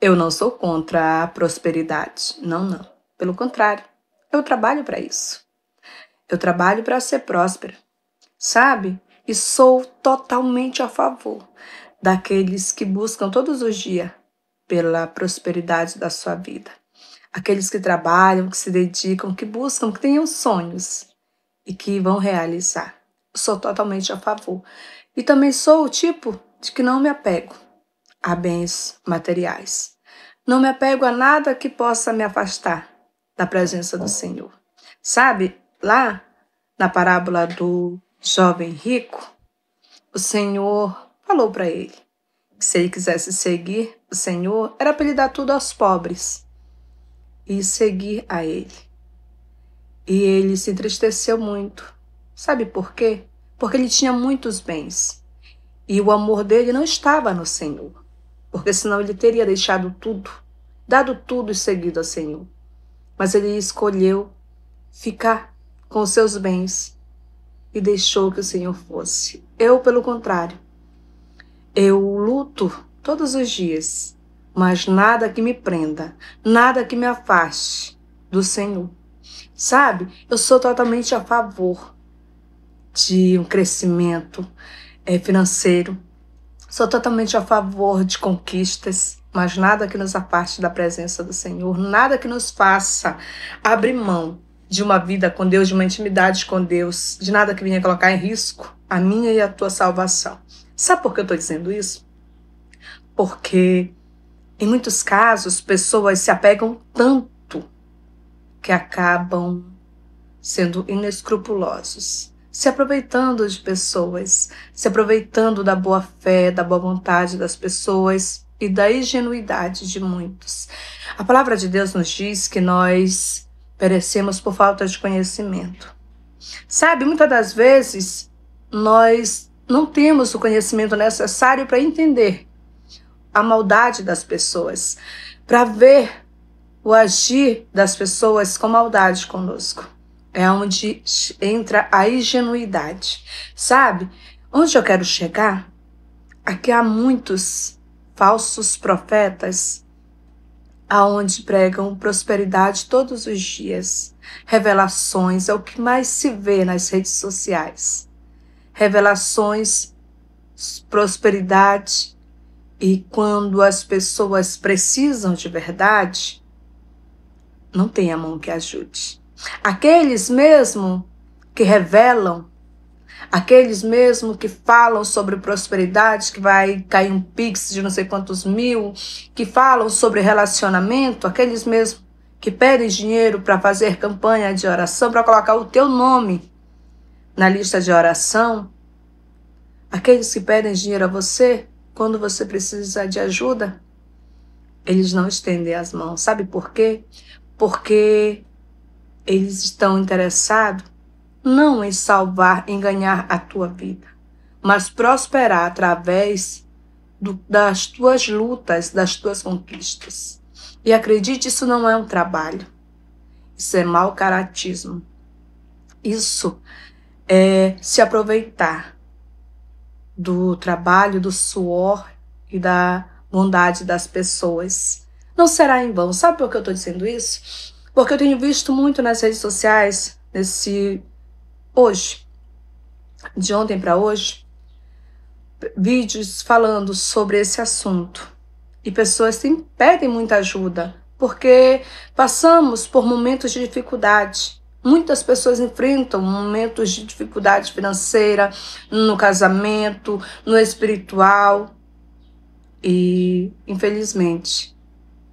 Eu não sou contra a prosperidade. Não, não. Pelo contrário, eu trabalho para isso. Eu trabalho para ser próspera, sabe? E sou totalmente a favor daqueles que buscam todos os dias pela prosperidade da sua vida. Aqueles que trabalham, que se dedicam, que buscam, que tenham sonhos e que vão realizar. sou totalmente a favor. E também sou o tipo de que não me apego a bens materiais. Não me apego a nada que possa me afastar da presença do Senhor. Sabe, lá na parábola do jovem rico, o Senhor falou para ele que se ele quisesse seguir o Senhor, era para ele dar tudo aos pobres e seguir a ele. E ele se entristeceu muito. Sabe por quê? Porque ele tinha muitos bens e o amor dele não estava no Senhor porque senão ele teria deixado tudo, dado tudo e seguido a Senhor. Mas ele escolheu ficar com os seus bens e deixou que o Senhor fosse. Eu, pelo contrário, eu luto todos os dias, mas nada que me prenda, nada que me afaste do Senhor. Sabe, eu sou totalmente a favor de um crescimento é, financeiro, Sou totalmente a favor de conquistas, mas nada que nos aparte da presença do Senhor, nada que nos faça abrir mão de uma vida com Deus, de uma intimidade com Deus, de nada que venha colocar em risco a minha e a tua salvação. Sabe por que eu estou dizendo isso? Porque em muitos casos pessoas se apegam tanto que acabam sendo inescrupulosos se aproveitando de pessoas, se aproveitando da boa fé, da boa vontade das pessoas e da ingenuidade de muitos. A palavra de Deus nos diz que nós perecemos por falta de conhecimento. Sabe, muitas das vezes nós não temos o conhecimento necessário para entender a maldade das pessoas, para ver o agir das pessoas com maldade conosco é onde entra a ingenuidade. Sabe? Onde eu quero chegar? Aqui há muitos falsos profetas aonde pregam prosperidade todos os dias. Revelações é o que mais se vê nas redes sociais. Revelações, prosperidade, e quando as pessoas precisam de verdade, não tem a mão que ajude. Aqueles mesmo que revelam, aqueles mesmo que falam sobre prosperidade, que vai cair um pix de não sei quantos mil, que falam sobre relacionamento, aqueles mesmo que pedem dinheiro para fazer campanha de oração, para colocar o teu nome na lista de oração, aqueles que pedem dinheiro a você quando você precisa de ajuda, eles não estendem as mãos. Sabe por quê? Porque eles estão interessados não em salvar, em ganhar a tua vida, mas prosperar através do, das tuas lutas, das tuas conquistas. E acredite, isso não é um trabalho. Isso é mau caratismo. Isso é se aproveitar do trabalho, do suor e da bondade das pessoas. Não será em vão. Sabe por que eu estou dizendo isso? Porque eu tenho visto muito nas redes sociais, nesse hoje, de ontem para hoje, vídeos falando sobre esse assunto. E pessoas que pedem muita ajuda, porque passamos por momentos de dificuldade. Muitas pessoas enfrentam momentos de dificuldade financeira, no casamento, no espiritual. E, infelizmente,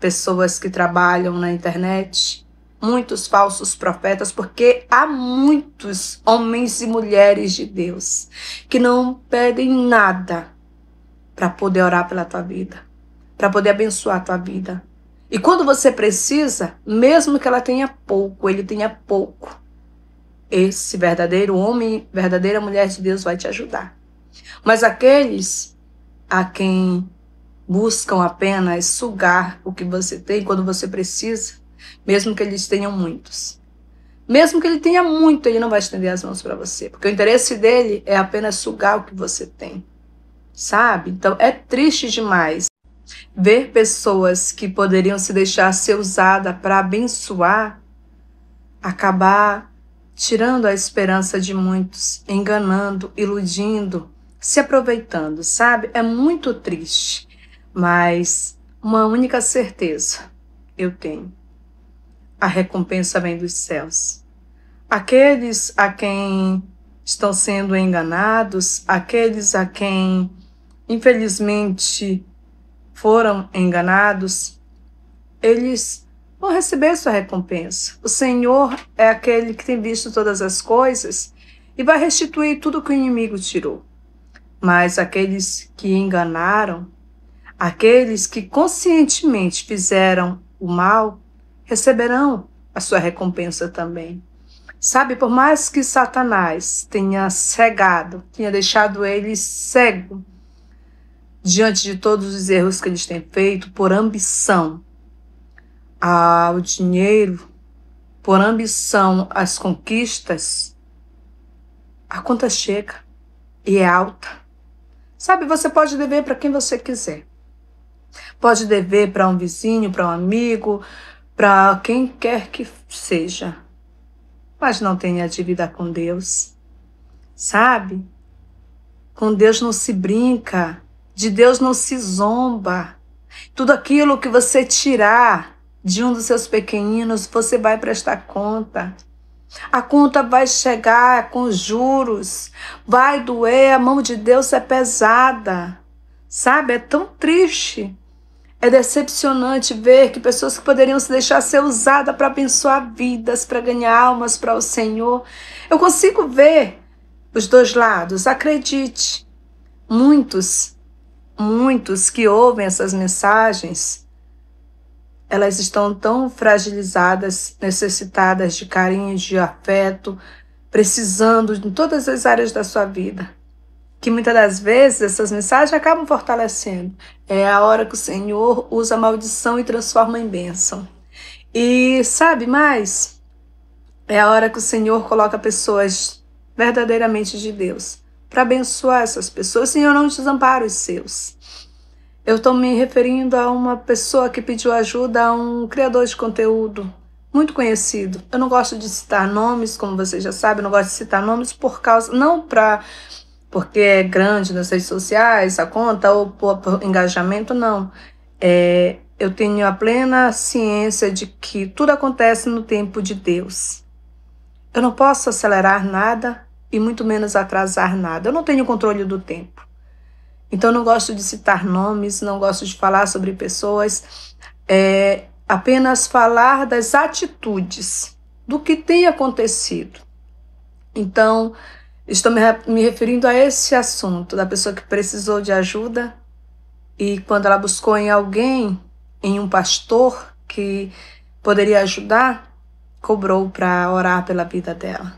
pessoas que trabalham na internet muitos falsos profetas, porque há muitos homens e mulheres de Deus que não pedem nada para poder orar pela tua vida, para poder abençoar a tua vida. E quando você precisa, mesmo que ela tenha pouco, ele tenha pouco, esse verdadeiro homem, verdadeira mulher de Deus vai te ajudar. Mas aqueles a quem buscam apenas sugar o que você tem quando você precisa, mesmo que eles tenham muitos. Mesmo que ele tenha muito, ele não vai estender as mãos para você, porque o interesse dele é apenas sugar o que você tem. Sabe? Então é triste demais ver pessoas que poderiam se deixar ser usada para abençoar acabar tirando a esperança de muitos, enganando, iludindo, se aproveitando, sabe? É muito triste, mas uma única certeza eu tenho a recompensa vem dos céus. Aqueles a quem estão sendo enganados, aqueles a quem infelizmente foram enganados, eles vão receber sua recompensa. O Senhor é aquele que tem visto todas as coisas e vai restituir tudo que o inimigo tirou. Mas aqueles que enganaram, aqueles que conscientemente fizeram o mal, receberão a sua recompensa também. Sabe, por mais que Satanás tenha cegado, tenha deixado ele cego diante de todos os erros que eles têm feito por ambição ao dinheiro, por ambição às conquistas, a conta chega e é alta. Sabe, você pode dever para quem você quiser. Pode dever para um vizinho, para um amigo, para quem quer que seja, mas não tenha dívida com Deus. Sabe? Com Deus não se brinca, de Deus não se zomba. Tudo aquilo que você tirar de um dos seus pequeninos, você vai prestar conta. A conta vai chegar com juros, vai doer, a mão de Deus é pesada. Sabe? É tão triste é decepcionante ver que pessoas que poderiam se deixar ser usadas para abençoar vidas, para ganhar almas para o Senhor. Eu consigo ver os dois lados, acredite. Muitos, muitos que ouvem essas mensagens, elas estão tão fragilizadas, necessitadas de carinho, de afeto, precisando em todas as áreas da sua vida que muitas das vezes essas mensagens acabam fortalecendo. É a hora que o Senhor usa a maldição e transforma em bênção. E sabe mais? É a hora que o Senhor coloca pessoas verdadeiramente de Deus para abençoar essas pessoas. Senhor, não desampara os seus. Eu estou me referindo a uma pessoa que pediu ajuda a um criador de conteúdo muito conhecido. Eu não gosto de citar nomes, como vocês já sabem, eu não gosto de citar nomes por causa, não para porque é grande nas redes sociais a conta ou por, por engajamento, não. É, eu tenho a plena ciência de que tudo acontece no tempo de Deus. Eu não posso acelerar nada e muito menos atrasar nada. Eu não tenho controle do tempo. Então, não gosto de citar nomes, não gosto de falar sobre pessoas, é apenas falar das atitudes, do que tem acontecido. Então, Estou me, referindo a esse assunto da pessoa que precisou de ajuda e quando ela buscou em alguém, em um pastor que poderia ajudar, cobrou para orar pela vida dela.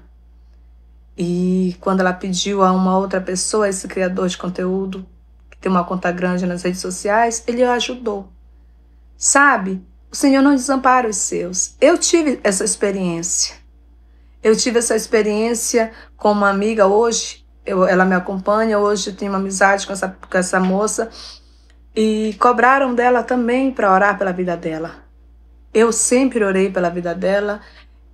E quando ela pediu a uma outra pessoa, esse criador de conteúdo, que tem uma conta grande nas redes sociais, ele a ajudou. Sabe? O Senhor não desampara os seus. Eu tive essa experiência. Eu tive essa experiência com uma amiga hoje, eu, ela me acompanha, hoje eu tenho uma amizade com essa, com essa moça, e cobraram dela também para orar pela vida dela. Eu sempre orei pela vida dela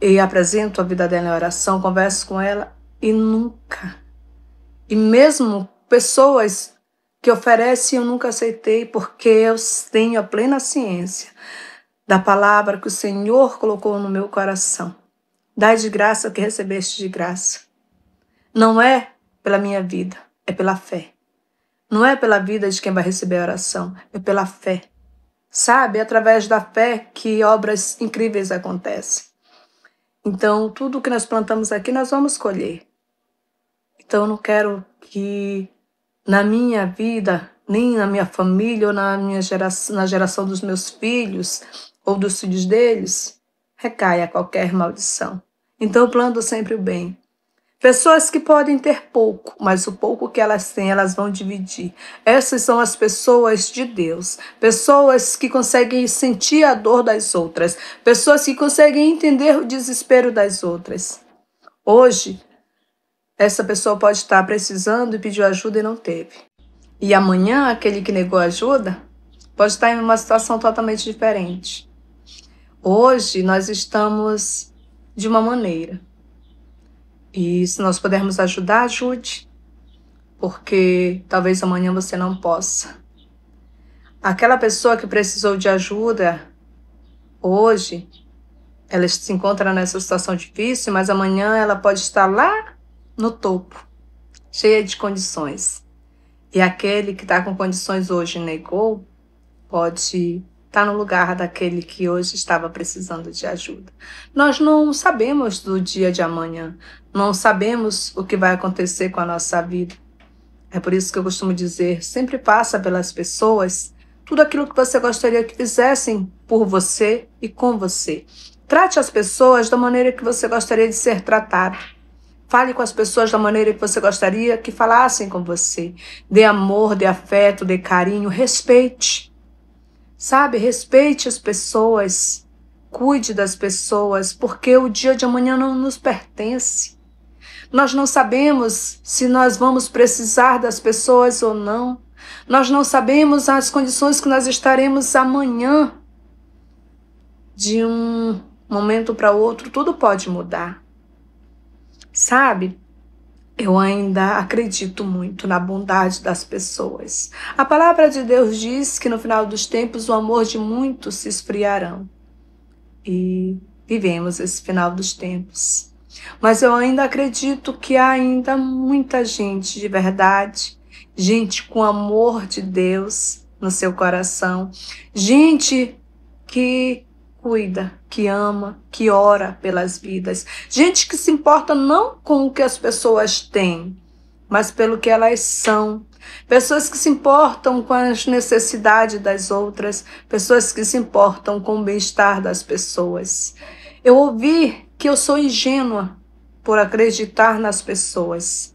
e apresento a vida dela em oração, converso com ela e nunca. E mesmo pessoas que oferecem eu nunca aceitei porque eu tenho a plena ciência da palavra que o Senhor colocou no meu coração. Dai de graça o que recebeste de graça. Não é pela minha vida, é pela fé. Não é pela vida de quem vai receber a oração, é pela fé. Sabe, é através da fé que obras incríveis acontecem. Então, tudo que nós plantamos aqui, nós vamos colher. Então, eu não quero que na minha vida, nem na minha família ou na minha geração, na geração dos meus filhos ou dos filhos deles, recaia qualquer maldição. Então, plando sempre o bem. Pessoas que podem ter pouco, mas o pouco que elas têm, elas vão dividir. Essas são as pessoas de Deus. Pessoas que conseguem sentir a dor das outras. Pessoas que conseguem entender o desespero das outras. Hoje, essa pessoa pode estar precisando e pediu ajuda e não teve. E amanhã, aquele que negou ajuda pode estar em uma situação totalmente diferente. Hoje nós estamos de uma maneira. E se nós pudermos ajudar, ajude, porque talvez amanhã você não possa. Aquela pessoa que precisou de ajuda hoje, ela se encontra nessa situação difícil, mas amanhã ela pode estar lá no topo, cheia de condições. E aquele que está com condições hoje e negou, pode está no lugar daquele que hoje estava precisando de ajuda. Nós não sabemos do dia de amanhã, não sabemos o que vai acontecer com a nossa vida. É por isso que eu costumo dizer: sempre passa pelas pessoas tudo aquilo que você gostaria que fizessem por você e com você. Trate as pessoas da maneira que você gostaria de ser tratado. Fale com as pessoas da maneira que você gostaria que falassem com você. Dê amor, dê afeto, dê carinho, respeite. Sabe, respeite as pessoas, cuide das pessoas, porque o dia de amanhã não nos pertence. Nós não sabemos se nós vamos precisar das pessoas ou não. Nós não sabemos as condições que nós estaremos amanhã. De um momento para outro, tudo pode mudar. Sabe? Eu ainda acredito muito na bondade das pessoas. A palavra de Deus diz que no final dos tempos o amor de muitos se esfriarão. E vivemos esse final dos tempos. Mas eu ainda acredito que há ainda muita gente de verdade, gente com amor de Deus no seu coração, gente que cuida, que ama, que ora pelas vidas. Gente que se importa não com o que as pessoas têm, mas pelo que elas são. Pessoas que se importam com as necessidades das outras, pessoas que se importam com o bem-estar das pessoas. Eu ouvi que eu sou ingênua por acreditar nas pessoas.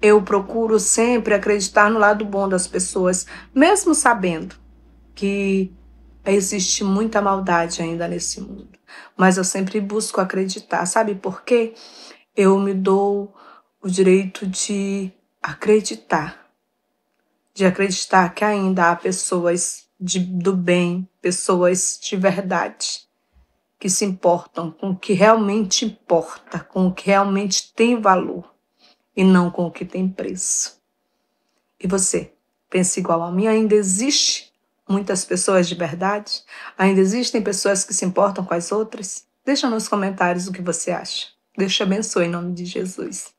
Eu procuro sempre acreditar no lado bom das pessoas, mesmo sabendo que existe muita maldade ainda nesse mundo, mas eu sempre busco acreditar. Sabe por quê? Eu me dou o direito de acreditar, de acreditar que ainda há pessoas de, do bem, pessoas de verdade, que se importam com o que realmente importa, com o que realmente tem valor e não com o que tem preço. E você, pensa igual a mim? Ainda existe muitas pessoas de verdade? Ainda existem pessoas que se importam com as outras? Deixa nos comentários o que você acha. Deus te abençoe em nome de Jesus.